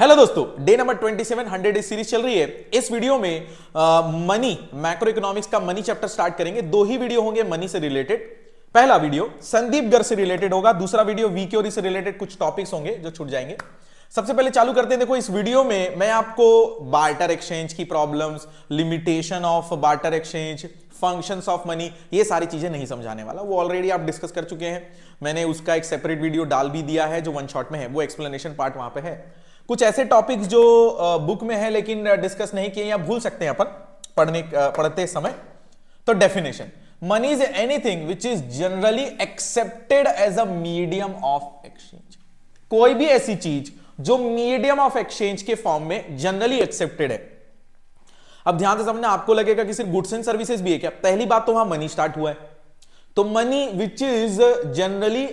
hello दोस्तों day number seven hundred series चल रही है इस वीडियो में मनी मैक्रो इकोनॉमिक्स का मनी चैप्टर स्टार्ट करेंगे दो ही वीडियो होंगे मनी से रिलेटेड पहला वीडियो संदीप गर्ग से रिलेटेड होगा दूसरा वीडियो वीक्योरी से रिलेटेड कुछ टॉपिक्स होंगे जो छूट जाएंगे सबसे पहले चालू करते हैं देखो इस वीडियो में मैं आपको बार्टर एक्सचेंज की problems limitation of barter exchange functions of money ये सारी चीजें नहीं समझाने वाला वो ऑलरेडी आप डिस्कस कर चुके हैं मैंने उसका एक सेपरेट वीडियो डाल भी दिया है जो वन शॉट में है वो एक्सप्लेनेशन पार्ट वहां पे है कुछ ऐसे टॉपिक्स जो बुक में है लेकिन डिस्कस नहीं किए या भूल सकते हैं अपन पढ़ने पढ़ते समय तो definition money is anything which is generally accepted as a medium of exchange कोई भी ऐसी चीज जो मीडियम ऑफ एक्सचेंज के फॉर्म में जनरली एक्सेप्टेड है अब ध्यान से समझना आपको लगेगा कि सिर्फ गुड्स एंड सर्विसेज भी है क्या पहली बात तो वहां मनी स्टार्ट हुआ है तो money which is generally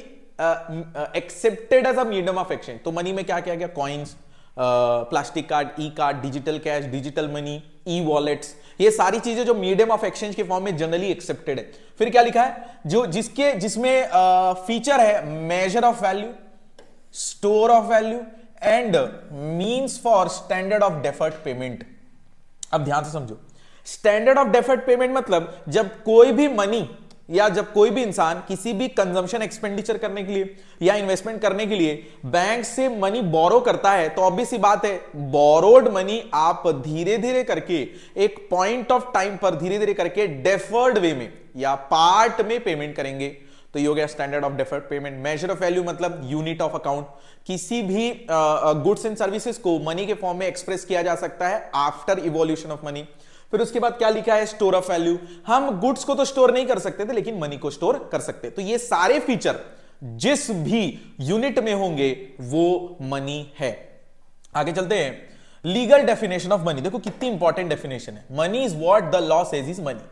accepted as a medium of exchange तो मनी में क्या क्या गया coins plastic card e card digital cash digital money e wallets ये सारी चीजें जो मीडियम ऑफ एक्सचेंज के फॉर्म में जनरली एक्सेप्टेड है फिर क्या लिखा है जो जिसके जिसमें फीचर है measure of value store of value and mean for standard of deferred payment अब ध्यान से समझो स्टैंडर्ड ऑफ डेफर्ट पेमेंट मतलब जब कोई भी मनी या जब कोई भी इंसान किसी भी कंजम्पशन एक्सपेंडिचर करने के लिए या इन्वेस्टमेंट करने के लिए बैंक से मनी बोरो करता है तो ऑब्वियस ही बात है बोरोड मनी आप धीरे धीरे करके एक पॉइंट ऑफ टाइम पर धीरे धीरे करके डेफर्ड वे में या पार्ट में पेमेंट करेंगे तो ये हो गया standard of deferred payment measure of value मतलब यूनिट ऑफ अकाउंट किसी भी गुड्स एंड सर्विसेज को मनी के फॉर्म में एक्सप्रेस किया जा सकता है आफ्टर इवोल्यूशन ऑफ मनी फिर उसके बाद क्या लिखा है स्टोर ऑफ वैल्यू हम गुड्स को तो स्टोर नहीं कर सकते थे लेकिन मनी को स्टोर कर सकते तो ये सारे फीचर जिस भी यूनिट में होंगे वो मनी है आगे चलते हैं लीगल डेफिनेशन ऑफ मनी देखो कितनी इंपॉर्टेंट डेफिनेशन है money is what the law as is money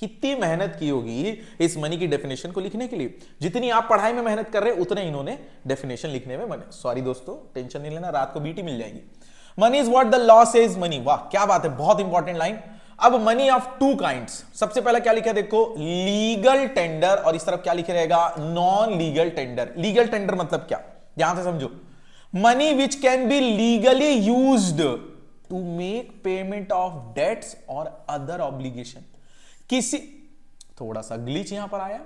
कितनी मेहनत की होगी इस मनी की डेफिनेशन को लिखने के लिए जितनी आप पढ़ाई में मेहनत कर रहे उतने इन्होंने डेफिनेशन लिखने में मने सॉरी दोस्तों टेंशन नहीं लेना रात को बीटी मिल जाएगी money is what the law says money वाह क्या बात है बहुत इंपॉर्टेंट लाइन अब मनी ऑफ टू काइंड सबसे पहला क्या लिखा देखो लीगल टेंडर और इस तरफ क्या लिखे रहेगा non legal tender legal tender मतलब क्या यहां से समझो money which can be legally use to make payment of debts और अदर ऑब्लिगेशन किसी थोड़ा सा ग्लिच यहां पर आया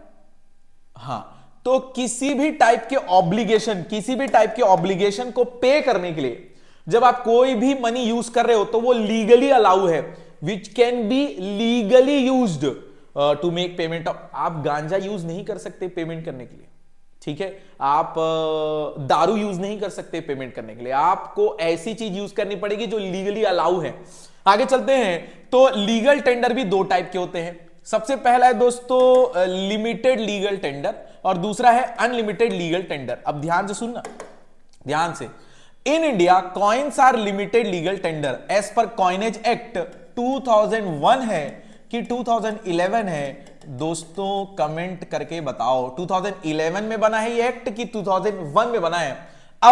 हा तो किसी भी टाइप के ऑब्लिगेशन किसी भी टाइप के ऑब्लिगेशन को पे करने के लिए जब आप कोई भी मनी यूज कर रहे हो तो वो लीगली अलाउ है which can be legally use to make payment आप गांजा यूज नहीं कर सकते पेमेंट करने के लिए ठीक है आप uh, दारू यूज नहीं कर सकते पेमेंट करने के लिए आपको ऐसी चीज यूज करनी पड़ेगी जो लीगली अलाउ है आगे चलते हैं तो लीगल टेंडर भी दो टाइप के होते हैं सबसे पहला है दोस्तों लिमिटेड लीगल टेंडर और दूसरा है अनलिमिटेड लीगल टेंडर अब ध्यान से सुनना ध्यान से in India coins are limited legal tender as per coinage act 2001 है कि 2011 है दोस्तों कमेंट करके बताओ 2011 में बना है ये एक्ट कि 2001 में बना है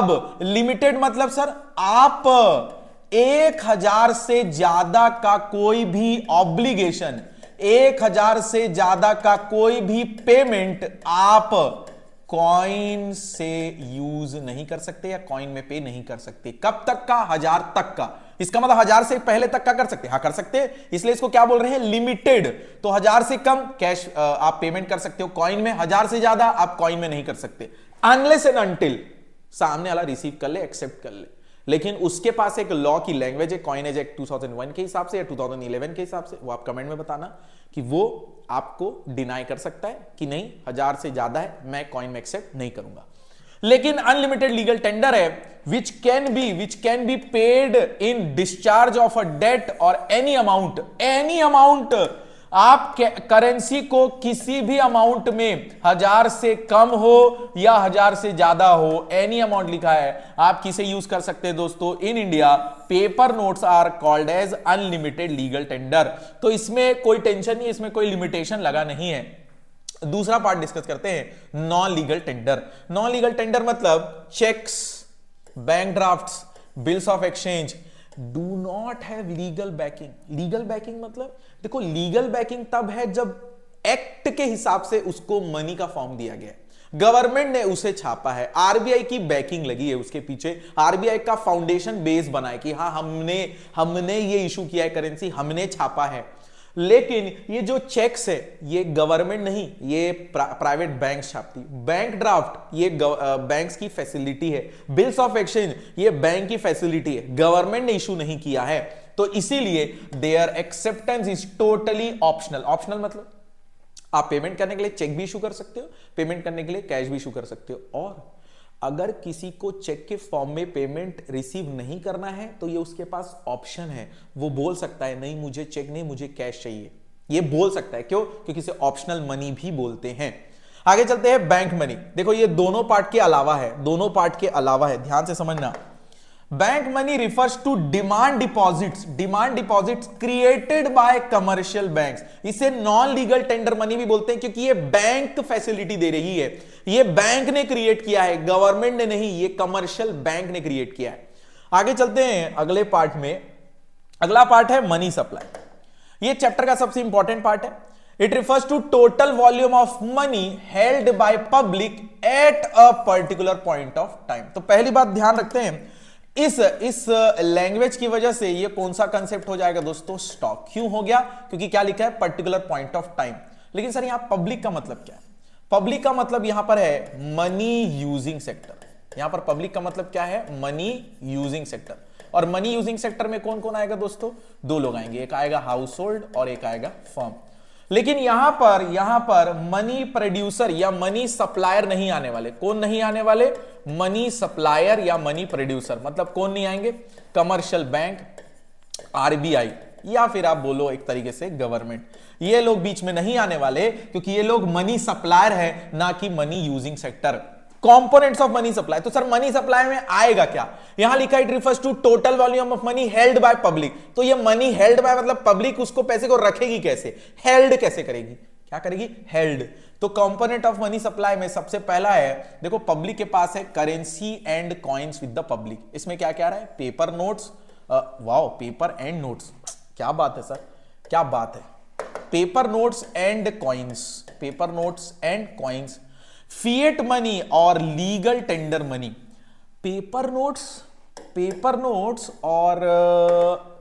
अब लिमिटेड मतलब सर आप एक हजार से ज्यादा का कोई भी ऑब्लिगेशन एक हजार से ज्यादा का कोई भी पेमेंट आप कॉइन से यूज नहीं कर सकते या कॉइन में पे नहीं कर सकते कब तक का हजार तक का इसका मतलब हजार से पहले तक का कर सकते हाँ कर सकते इसलिए इसको क्या बोल रहे हैं लिमिटेड तो हजार से कम कैश आप पेमेंट कर सकते हो कॉइन में हजार से ज्यादा आप कॉइन में नहीं कर सकते अनलेस एंड अंटिल सामने वाला रिसीव कर ले एक्सेप्ट कर ले लेकिन उसके पास एक लॉ की लैंग्वेज है कॉइनेज एक्ट 2001 के हिसाब से या 2011 के हिसाब से वो आप कमेंट में बताना कि वो आपको डिनाई कर सकता है कि नहीं हजार से ज्यादा है मैं कॉइन में एक्सेप्ट नहीं करूंगा लेकिन अनलिमिटेड लीगल टेंडर है which can be which can be paid in discharge of a debt और एनी अमाउंट एनी अमाउंट आप करेंसी को किसी भी अमाउंट में हजार से कम हो या हजार से ज्यादा हो एनी अमाउंट लिखा है आप किसे यूज कर सकते हैं दोस्तों in India paper notes are called as unlimited legal tender तो इसमें कोई टेंशन नहीं इसमें कोई लिमिटेशन लगा नहीं है दूसरा पार्ट डिस्कस करते हैं non legal tender non legal tender मतलब cheques bank draft bills of exchange do not have legal backing legal backing मतलब देखो लीगल बैकिंग तब है जब एक्ट के हिसाब से उसको मनी का फॉर्म दिया गया गवर्नमेंट ने उसे छापा है आरबीआई की बैकिंग लगी है उसके पीछे आरबीआई का फाउंडेशन बेस बनाया कि हाँ हमने हमने ये इशू किया है करेंसी हमने छापा है लेकिन ये जो चेक्स है ये गवर्नमेंट नहीं ये प्रा, प्राइवेट बैंक छापती बैंक ड्राफ्ट ये बैंक्स की फैसिलिटी है बिल्स ऑफ एक्सचेंज ये बैंक की फैसिलिटी है गवर्नमेंट ने इशू नहीं किया है तो इसीलिए their acceptance is totally optional optional मतलब आप पेमेंट करने के लिए चेक भी इशू कर सकते हो पेमेंट करने के लिए कैश भी इशू कर सकते हो और अगर किसी को चेक के फॉर्म में पेमेंट रिसीव नहीं करना है तो ये उसके पास ऑप्शन है वो बोल सकता है नहीं मुझे चेक नहीं मुझे कैश चाहिए ये बोल सकता है क्यों क्योंकि इसे ऑप्शनल मनी भी बोलते हैं आगे चलते हैं बैंक मनी देखो ये दोनों पार्ट के अलावा है दोनों पार्ट के अलावा है ध्यान से समझना bank money refers to demand deposit demand deposit created by commercial bank इसे नॉन लीगल टेंडर मनी भी बोलते हैं क्योंकि ये बैंक फैसिलिटी दे रही है ये बैंक ने क्रिएट किया है गवर्नमेंट ने नहीं ये कमर्शियल बैंक ने क्रिएट किया है आगे चलते हैं अगले पार्ट में अगला पार्ट है मनी सप्लाई ये चैप्टर का सबसे इंपॉर्टेंट पार्ट है it refers to total volume of money held by public at a particular point of time तो पहली बात ध्यान रखते हैं इस इस लैंग्वेज की वजह से ये कौन सा कंसेप्ट हो जाएगा दोस्तों स्टॉक क्यों हो गया क्योंकि क्या लिखा है पर्टिकुलर पॉइंट ऑफ टाइम लेकिन सर यहां पब्लिक का मतलब क्या है पब्लिक का मतलब यहां पर है मनी यूजिंग सेक्टर यहां पर पब्लिक का मतलब क्या है मनी यूजिंग सेक्टर और मनी यूजिंग सेक्टर में कौन कौन आएगा दोस्तों दो लोग आएंगे एक आएगा हाउस होल्ड और एक आएगा फॉर्म लेकिन यहां पर यहां पर मनी प्रोड्यूसर या मनी सप्लायर नहीं आने वाले कौन नहीं आने वाले मनी सप्लायर या मनी प्रोड्यूसर मतलब कौन नहीं आएंगे कमर्शियल बैंक आरबीआई या फिर आप बोलो एक तरीके से गवर्नमेंट ये लोग बीच में नहीं आने वाले क्योंकि ये लोग मनी सप्लायर है ना कि money using sector component of money supply तो सर मनी सप्लाई में आएगा क्या यहां लिखा it refers to total volume of money held by public तो ये मनी हेल्ड बाय मतलब पब्लिक उसको पैसे को रखेगी कैसे हेल्ड कैसे करेगी क्या करेगी हेल्ड तो कंपोनेंट ऑफ मनी सप्लाई में सबसे पहला है देखो पब्लिक के पास है currency and coins with the public इसमें क्या क्या रहा है paper notes wow paper and notes क्या बात है सर क्या बात है paper notes and coins paper notes and coins fiat money और legal tender money paper notes paper notes और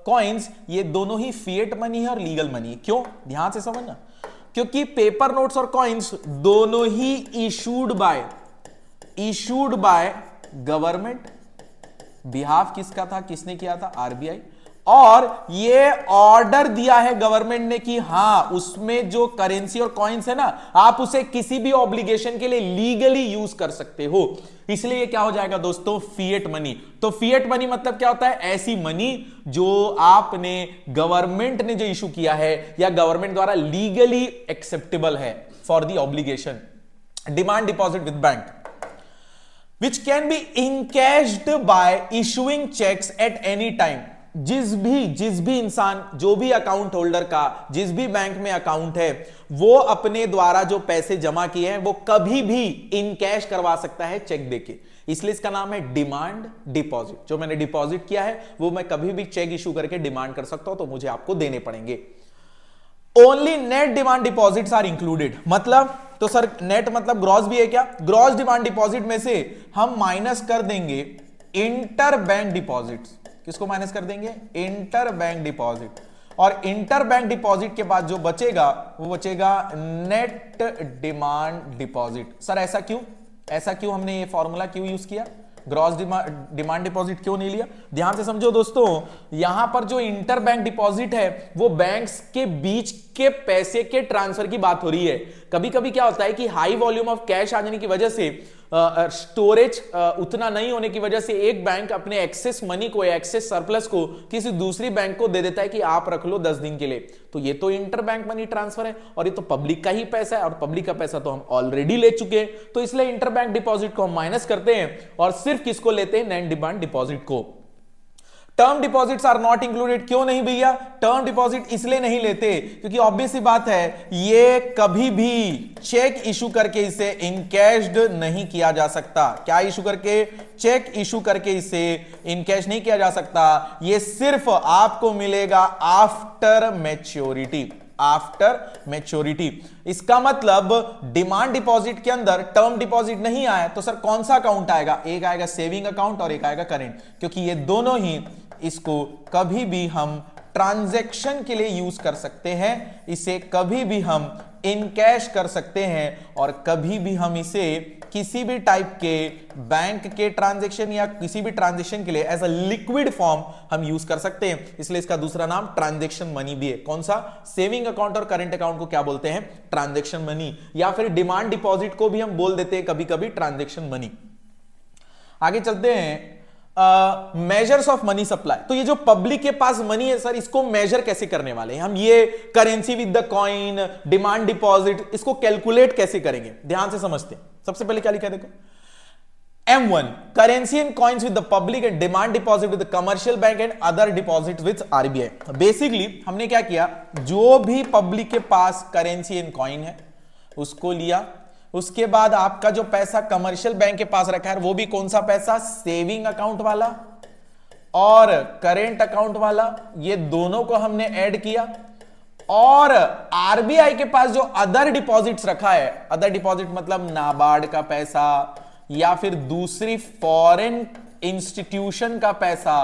कॉइन्स uh, ये दोनों ही फिएट मनी है और लीगल मनी है क्यों ध्यान से समझना क्योंकि पेपर नोट्स और कॉइन्स दोनों ही issued by issued by government behalf किसका था किसने किया था आरबीआई और ये ऑर्डर दिया है गवर्नमेंट ने कि हां उसमें जो करेंसी और कॉइन्स है ना आप उसे किसी भी ऑब्लिगेशन के लिए लीगली यूज कर सकते हो इसलिए क्या हो जाएगा दोस्तों फिएट मनी तो फिएट मनी मतलब क्या होता है ऐसी मनी जो आपने गवर्नमेंट ने जो इशू किया है या गवर्नमेंट द्वारा लीगली एक्सेप्टेबल है for the obligation demand deposit with bank which can be encashed by issuing checks at any time जिस भी जिस भी इंसान जो भी अकाउंट होल्डर का जिस भी बैंक में अकाउंट है वो अपने द्वारा जो पैसे जमा किए हैं वो कभी भी इन कैश करवा सकता है चेक देके इसलिए इसका नाम है डिमांड डिपॉजिट जो मैंने डिपॉजिट किया है वो मैं कभी भी चेक इश्यू करके डिमांड कर सकता हूं तो मुझे आपको देने पड़ेंगे only net demand deposit are included मतलब तो सर नेट मतलब ग्रॉस भी है क्या ग्रॉस डिमांड डिपॉजिट में से हम माइनस कर देंगे इंटर बैंक डिपॉजिट्स किसको माइनस कर देंगे इंटर बैंक डिपॉजिट और इंटर बैंक डिपॉजिट के बाद जो बचेगा वो बचेगा नेट डिमांड डिपॉजिट सर ऐसा क्यों ऐसा क्यों हमने ये फॉर्मूला क्यों यूज किया ग्रॉस डिमांड डिपॉजिट क्यों नहीं लिया ध्यान से समझो दोस्तों यहां पर जो इंटर बैंक डिपॉजिट है वो बैंक्स के बीच के पैसे के ट्रांसफर की बात हो रही है कभी कभी क्या होता है कि हाई वॉल्यूम ऑफ कैश आ जाने की वजह से स्टोरेज उतना नहीं होने की वजह से एक बैंक अपने एक्सेस मनी को एक्सेस सरप्लस को किसी दूसरी बैंक को दे देता है कि आप रख लो दस दिन के लिए तो ये तो इंटर बैंक मनी ट्रांसफर है और ये तो पब्लिक का ही पैसा है और पब्लिक का पैसा तो हम ऑलरेडी ले चुके हैं तो इसलिए इंटर बैंक डिपॉजिट को हम माइनस करते हैं और सिर्फ किसको लेते हैं नैन डिमांड डिपॉजिट को term deposits are not included क्यों नहीं भैया टर्म डिपॉजिट इसलिए नहीं लेते क्योंकि ऑब्वियस बात है ये कभी भी चेक इशू करके इसे इनकैश्ड नहीं किया जा सकता क्या इशू करके चेक इशू करके इसे इनकैश नहीं किया जा सकता ये सिर्फ आपको मिलेगा आफ्टर मैच्योरिटी आफ्टर मैच्योरिटी इसका मतलब डिमांड डिपॉजिट के अंदर टर्म डिपॉजिट नहीं आया तो सर कौन सा अकाउंट आएगा एक आएगा सेविंग अकाउंट और एक आएगा करेंट क्योंकि ये दोनों ही इसको कभी भी हम ट्रांजैक्शन के लिए यूज कर सकते हैं इसे कभी भी हम इन कैश कर सकते हैं और कभी भी हम इसे किसी भी टाइप के बैंक के ट्रांजैक्शन या किसी भी ट्रांजैक्शन के लिए एज अ लिक्विड फॉर्म हम यूज कर सकते हैं इसलिए इसका दूसरा नाम ट्रांजैक्शन मनी भी है कौन सा सेविंग अकाउंट और करंट अकाउंट को क्या बोलते हैं ट्रांजैक्शन मनी या फिर डिमांड डिपॉजिट को भी हम बोल देते हैं कभी कभी ट्रांजेक्शन मनी आगे चलते हैं मेजर्स ऑफ मनी सप्लाई तो ये जो पब्लिक के पास मनी है सर इसको मेजर कैसे करने वाले हैं हम ये currency with the coin demand deposit इसको कैलकुलेट कैसे करेंगे ध्यान से समझते हैं सबसे पहले क्या लिखा देखो M one currency and coins with the public and demand deposit with commercial bank and other deposit with RBI basically हमने क्या किया जो भी पब्लिक के पास करेंसी एंड कॉइन है उसको लिया उसके बाद आपका जो पैसा कमर्शियल बैंक के पास रखा है वो भी कौन सा पैसा सेविंग अकाउंट वाला और करेंट अकाउंट वाला ये दोनों को हमने ऐड किया और आरबीआई के पास जो अदर डिपॉजिट्स रखा है अदर डिपॉजिट मतलब नाबार्ड का पैसा या फिर दूसरी फॉरेन इंस्टीट्यूशन का पैसा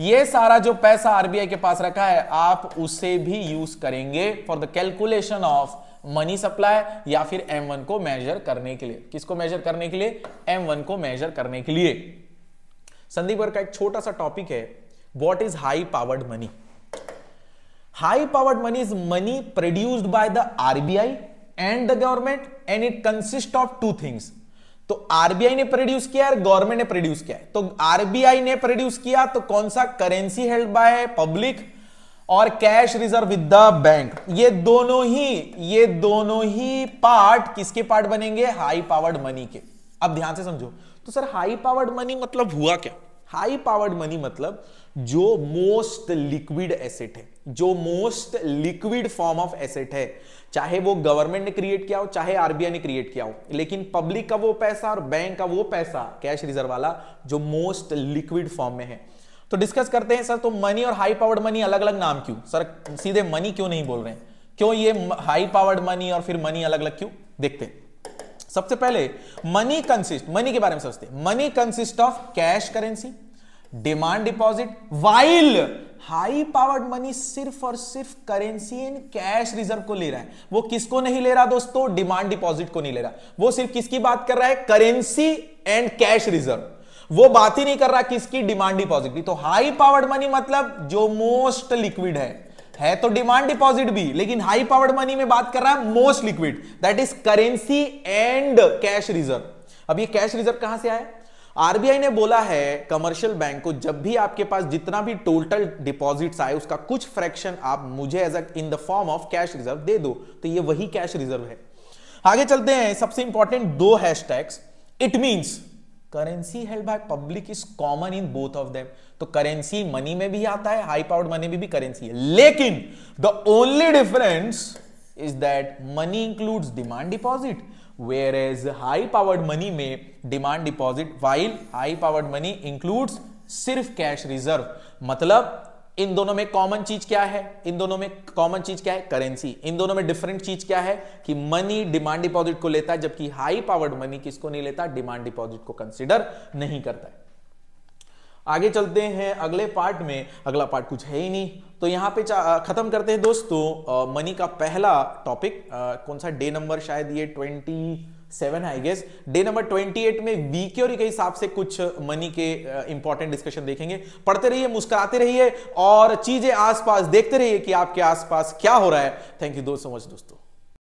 ये सारा जो पैसा आरबीआई के पास रखा है आप उसे भी यूज करेंगे for the calculation of money supply या फिर M1 को मेजर करने के लिए किसको मेजर करने के लिए M1 को मेजर करने के लिए संदीप वर्ग का एक छोटा सा टॉपिक है what is high powered money high powered money is money produced by the RBI and the government and it consist of two things तो आरबीआई ने प्रोड्यूस किया और गवर्नमेंट ने प्रोड्यूस किया तो आरबीआई ने प्रोड्यूस किया तो कौन सा करेंसी हेल्ड बाय पब्लिक और cash reserve with the bank ये दोनों ही ये दोनों ही पार्ट किसके पार्ट बनेंगे हाई पावर्ड मनी के अब ध्यान से समझो तो सर हाई पावर्ड मनी मतलब हुआ क्या हाई पावर्ड मनी मतलब जो मोस्ट लिक्विड एसेट है जो most liquid form of asset है चाहे वो गवर्नमेंट ने क्रिएट किया हो चाहे आरबीआई ने क्रिएट किया हो लेकिन पब्लिक का वो पैसा और बैंक का वो पैसा कैश रिजर्व वाला जो मोस्ट लिक्विड फॉर्म में है तो डिस्कस करते हैं सर तो मनी और हाई पावर्ड मनी अलग अलग नाम क्यों सर सीधे मनी क्यों नहीं बोल रहे हैं क्यों ये हाई पावर्ड मनी और फिर मनी अलग अलग क्यों देखते हैं सबसे पहले मनी कंसिस्ट मनी के बारे में सोचते money consist of cash currency demand deposit while high powered money सिर्फ और सिर्फ करेंसी इन कैश रिजर्व को ले रहा है वो किसको नहीं ले रहा दोस्तों डिमांड डिपॉजिट को नहीं ले रहा वो सिर्फ किसकी बात कर रहा है करेंसी एंड कैश रिजर्व वो बात ही नहीं कर रहा किसकी डिमांड डिपॉजिट की तो हाई पावर्ड मनी मतलब जो मोस्ट लिक्विड है है तो डिमांड डिपॉजिट भी लेकिन हाई पावर्ड मनी में बात कर रहा है most liquid that is currency and cash reserve अब ये कैश रिजर्व कहां से आया आरबीआई ने बोला है कमर्शियल बैंक को जब भी आपके पास जितना भी टोटल डिपॉजिट्स आए उसका कुछ फ्रैक्शन आप मुझे as a in the form of cash reserve दे दो तो ये वही कैश रिजर्व है आगे चलते हैं सबसे इंपॉर्टेंट दो hashtags it means currency held by public is common in both of them तो करेंसी मनी में भी आता है हाई पावर्ड मनी में भी करेंसी है लेकिन the only difference is that money includes demand deposit where as high powered money में demand deposit while high powered money includes सिर्फ कैश रिजर्व मतलब इन दोनों में कॉमन चीज क्या है इन दोनों में कॉमन चीज क्या है करेंसी इन दोनों में डिफरेंट चीज क्या है कि मनी डिमांड डिपॉजिट को लेता है जबकि हाई पावर्ड मनी किसको नहीं लेता डिमांड डिपॉजिट को कंसिडर नहीं करता है आगे चलते हैं अगले पार्ट में अगला पार्ट कुछ है ही नहीं तो यहां पे खत्म करते हैं दोस्तों मनी का पहला टॉपिक कौन सा डे नंबर शायद ये twenty seven I guess day number twenty eight में वीके और e के हिसाब से कुछ मनी uh, के इंपॉर्टेंट uh, डिस्कशन देखेंगे पढ़ते रहिए मुस्कुराते रहिए और चीजें आसपास देखते रहिए कि आपके आसपास क्या हो रहा है थैंक यू दो सो मच दोस्तों